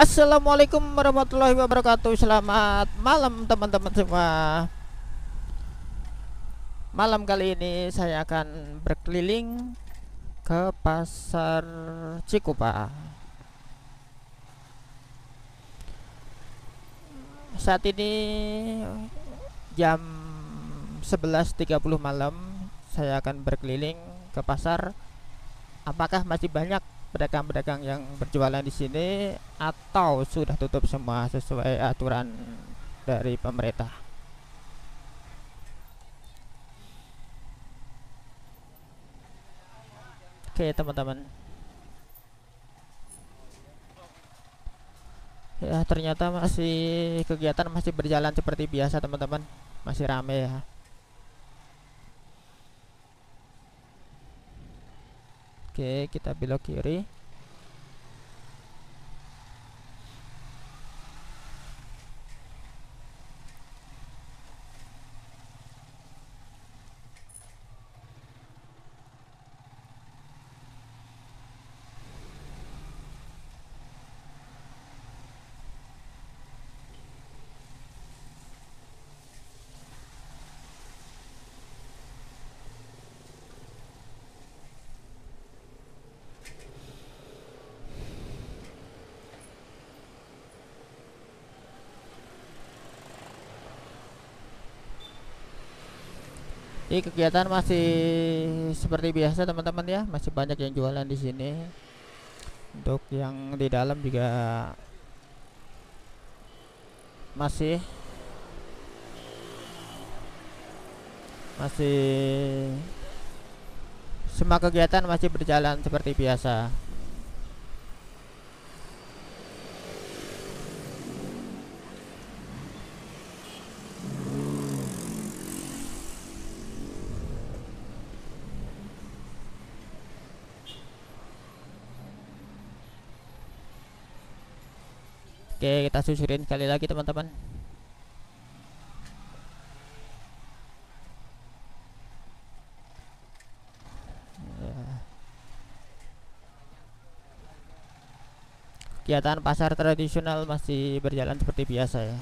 Assalamualaikum warahmatullahi wabarakatuh Selamat malam teman-teman semua Malam kali ini saya akan berkeliling Ke pasar Cikupa Saat ini jam 11.30 malam Saya akan berkeliling ke pasar Apakah masih banyak pedagang-pedagang yang berjualan di sini atau sudah tutup semua sesuai aturan dari pemerintah. Oke, teman-teman. Ya, ternyata masih kegiatan masih berjalan seperti biasa, teman-teman. Masih ramai ya. Oke, kita belok kiri. Ini kegiatan masih seperti biasa teman-teman ya, masih banyak yang jualan di sini. Untuk yang di dalam juga masih masih semua kegiatan masih berjalan seperti biasa. Oke, kita susurin sekali lagi teman-teman. Kegiatan pasar tradisional masih berjalan seperti biasa ya.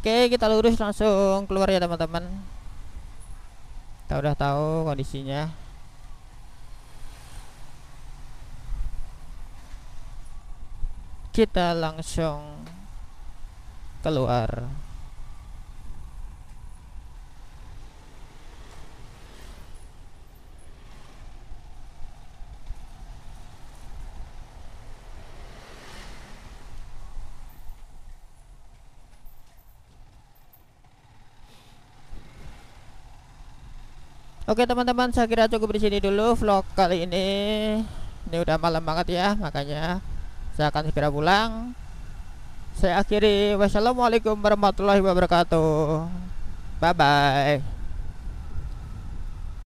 Oke, kita lurus langsung keluar ya teman-teman. Kita udah tahu kondisinya. Kita langsung keluar. Oke teman-teman saya kira cukup di sini dulu vlog kali ini Ini udah malam banget ya makanya Saya akan segera pulang Saya akhiri Wassalamualaikum warahmatullahi wabarakatuh Bye bye